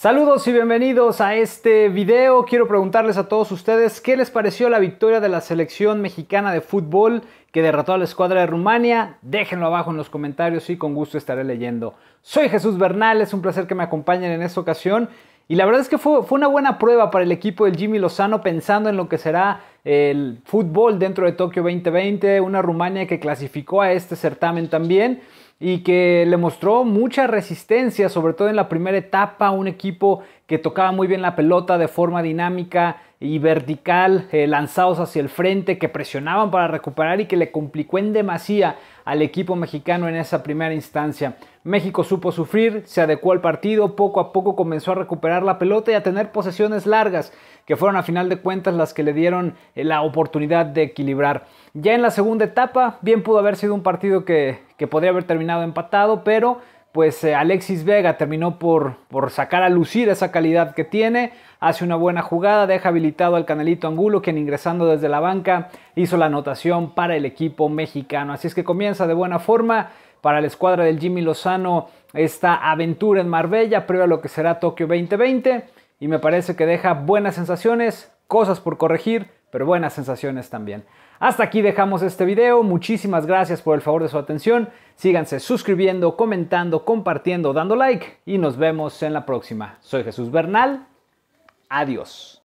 Saludos y bienvenidos a este video. Quiero preguntarles a todos ustedes qué les pareció la victoria de la selección mexicana de fútbol que derrotó a la escuadra de Rumania. Déjenlo abajo en los comentarios y con gusto estaré leyendo. Soy Jesús Bernal, es un placer que me acompañen en esta ocasión. Y la verdad es que fue, una buena prueba para el equipo del Jimmy Lozano pensando en lo que será el fútbol dentro de Tokio 2020, una Rumania que clasificó a este certamen también y que le mostró mucha resistencia, sobre todo en la primera etapa, un equipo que tocaba muy bien la pelota de forma dinámica y vertical, eh, lanzados hacia el frente, que presionaban para recuperar y que le complicó en demasía al equipo mexicano en esa primera instancia. México supo sufrir, se adecuó al partido, poco a poco comenzó a recuperar la pelota y a tener posesiones largas, que fueron a final de cuentas las que le dieron eh, la oportunidad de equilibrar. Ya en la segunda etapa, bien pudo haber sido un partido que que podría haber terminado empatado, pero pues eh, Alexis Vega terminó por, por, sacar a lucir esa calidad que tiene, hace una buena jugada, deja habilitado al Canelito Angulo, quien ingresando desde la banca hizo la anotación para el equipo mexicano. Así es que comienza de buena forma para la escuadra del Jimmy Lozano esta aventura en Marbella, prueba lo que será Tokio 2020, y me parece que deja buenas sensaciones, cosas por corregir, pero buenas sensaciones también. Hasta aquí dejamos este video, muchísimas gracias por el favor de su atención, síganse suscribiendo, comentando, compartiendo, dando like y nos vemos en la próxima. Soy Jesús Bernal, adiós.